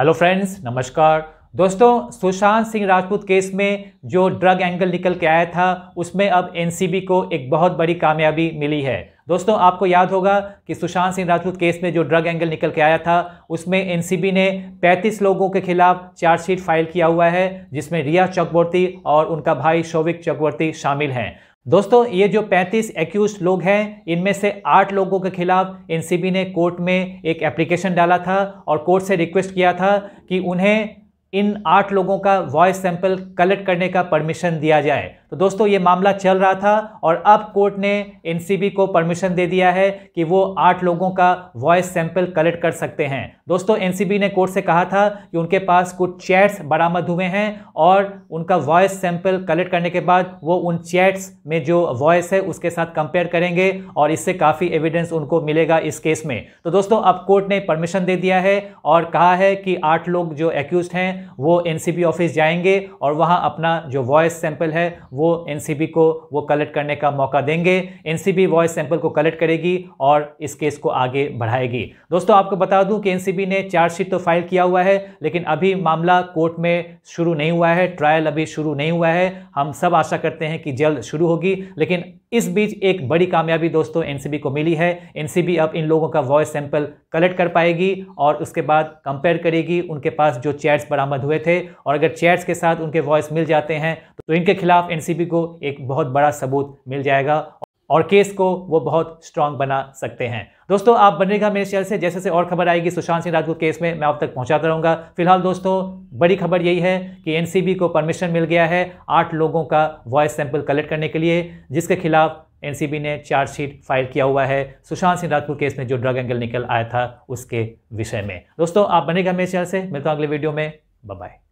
hello friends नमस्कार दोस्तों Sushant Singh Rajput case में जो ड्रग एंगल निकल के आया था उसमें अब एनसीबी को एक बहुत बड़ी कामयाबी मिली है दोस्तों आपको याद होगा कि सुशांत सिंह राजपूत केस में जो ड्रग एंगल निकल के आया था उसमें एनसीबी ने 35 लोगों के खिलाफ चार्जशीट फाइल किया हुआ है जिसमें रिया चक्रवर्ती और उनका भाई शोविक चक्रवर्ती शामिल हैं दोस्तों ये जो 35 एक्यूज लोग हैं इनमें से आठ लोगों के खिलाफ एनसीबी ने कोर्ट में एक एप्लीकेशन डाला था और कोर्ट से रिक्वेस्ट किया था कि उन्हें इन आठ लोगों का वॉइस सैंपल कलेक्ट करने का परमिशन दिया जाए तो दोस्तों ये मामला चल रहा था और अब कोर्ट ने एनसीबी को परमिशन दे दिया है कि वो आठ लोगों का वॉइस सैंपल कलेक्ट कर सकते हैं दोस्तों एनसीबी ने कोर्ट से कहा था कि उनके पास कुछ चैट्स बरामद हुए हैं और उनका वॉइस सैंपल कलेक्ट करने के बाद वो उन चैट्स में जो वॉइस है उसके साथ कंपेयर करेंगे और इससे काफ़ी एविडेंस उनको मिलेगा इस केस में तो दोस्तों अब कोर्ट ने परमिशन दे दिया है और कहा है कि आठ लोग जो एक्यूज हैं वो एनसीबी ऑफिस जाएंगे और वहाँ अपना जो वॉइस सैंपल है वो वो एन को वो कलेक्ट करने का मौका देंगे एन वॉइस सैंपल को कलेक्ट करेगी और इस केस को आगे बढ़ाएगी दोस्तों आपको बता दूं कि एन ने चार्जशीट तो फाइल किया हुआ है लेकिन अभी मामला कोर्ट में शुरू नहीं हुआ है ट्रायल अभी शुरू नहीं हुआ है हम सब आशा करते हैं कि जल्द शुरू होगी लेकिन इस बीच एक बड़ी कामयाबी दोस्तों एनसीबी को मिली है एनसीबी अब इन लोगों का वॉइस सैंपल कलेक्ट कर पाएगी और उसके बाद कंपेयर करेगी उनके पास जो चैट्स बरामद हुए थे और अगर चैट्स के साथ उनके वॉइस मिल जाते हैं तो इनके खिलाफ एनसीबी को एक बहुत बड़ा सबूत मिल जाएगा और केस को वो बहुत स्ट्रांग बना सकते हैं दोस्तों आप बनेगा मेरे शहर से जैसे जैसे और खबर आएगी सुशांत सिंह राजपूत केस में मैं आप तक पहुंचाता रहूंगा फिलहाल दोस्तों बड़ी खबर यही है कि एनसीबी को परमिशन मिल गया है आठ लोगों का वॉइस सैंपल कलेक्ट करने के लिए जिसके खिलाफ एनसीबी ने चार्जशीट फाइल किया हुआ है सुशांत सिंह राजपूत केस में जो ड्रग एंगल निकल आया था उसके विषय में दोस्तों आप बनेगा मेरे शहर से मिलता हूँ अगले वीडियो में बाय